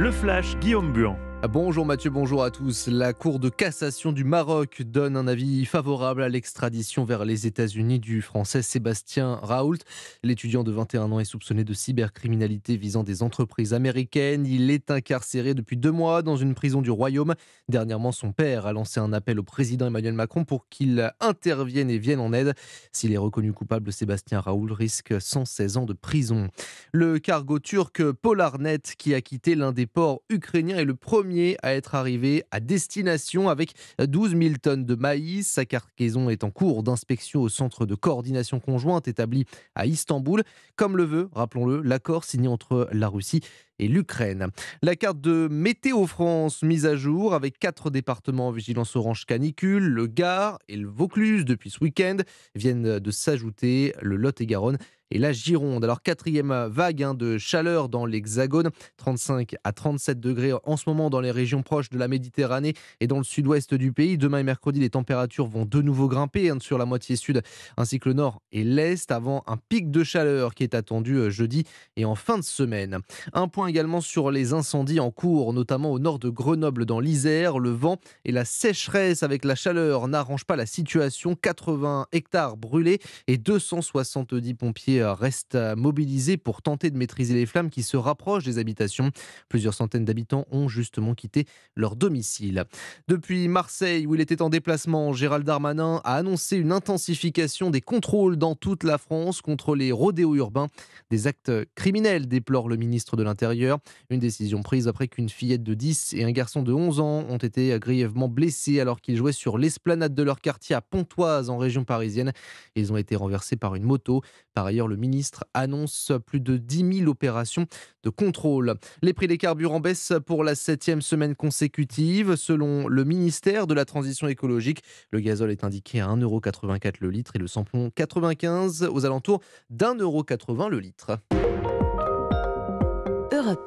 Le Flash, Guillaume Buon. Bonjour Mathieu, bonjour à tous. La Cour de cassation du Maroc donne un avis favorable à l'extradition vers les États-Unis du Français Sébastien Raoult. L'étudiant de 21 ans est soupçonné de cybercriminalité visant des entreprises américaines. Il est incarcéré depuis deux mois dans une prison du Royaume. Dernièrement, son père a lancé un appel au président Emmanuel Macron pour qu'il intervienne et vienne en aide. S'il est reconnu coupable, Sébastien Raoult risque 116 ans de prison. Le cargo turc Polarnet, qui a quitté l'un des ports ukrainiens, est le premier premier à être arrivé à destination avec 12 euh, 000 tonnes de maïs. Sa cargaison est en cours d'inspection au centre de coordination conjointe établi à Istanbul. Comme le veut, rappelons-le, l'accord signé entre la Russie et l'Ukraine. La carte de Météo France mise à jour avec quatre départements en vigilance orange canicule, le Gard et le Vaucluse depuis ce week-end viennent de s'ajouter le Lot-et-Garonne et la Gironde. Alors quatrième vague hein, de chaleur dans l'Hexagone, 35 à 37 degrés en ce moment dans les régions proches de la Méditerranée et dans le sud-ouest du pays. Demain et mercredi, les températures vont de nouveau grimper hein, sur la moitié sud ainsi que le nord et l'est avant un pic de chaleur qui est attendu euh, jeudi et en fin de semaine. Un point également sur les incendies en cours, notamment au nord de Grenoble dans l'Isère. Le vent et la sécheresse avec la chaleur n'arrangent pas la situation. 80 hectares brûlés et 270 pompiers restent mobilisés pour tenter de maîtriser les flammes qui se rapprochent des habitations. Plusieurs centaines d'habitants ont justement quitté leur domicile. Depuis Marseille, où il était en déplacement, Gérald Darmanin a annoncé une intensification des contrôles dans toute la France contre les rodéos urbains. Des actes criminels, déplore le ministre de l'Intérieur une décision prise après qu'une fillette de 10 et un garçon de 11 ans ont été grièvement blessés alors qu'ils jouaient sur l'esplanade de leur quartier à Pontoise en région parisienne. Ils ont été renversés par une moto. Par ailleurs, le ministre annonce plus de 10 000 opérations de contrôle. Les prix des carburants baissent pour la septième semaine consécutive. Selon le ministère de la Transition écologique, le gazole est indiqué à 1,84€ le litre et le samplon 95 aux alentours d'1,80€ le litre. Europe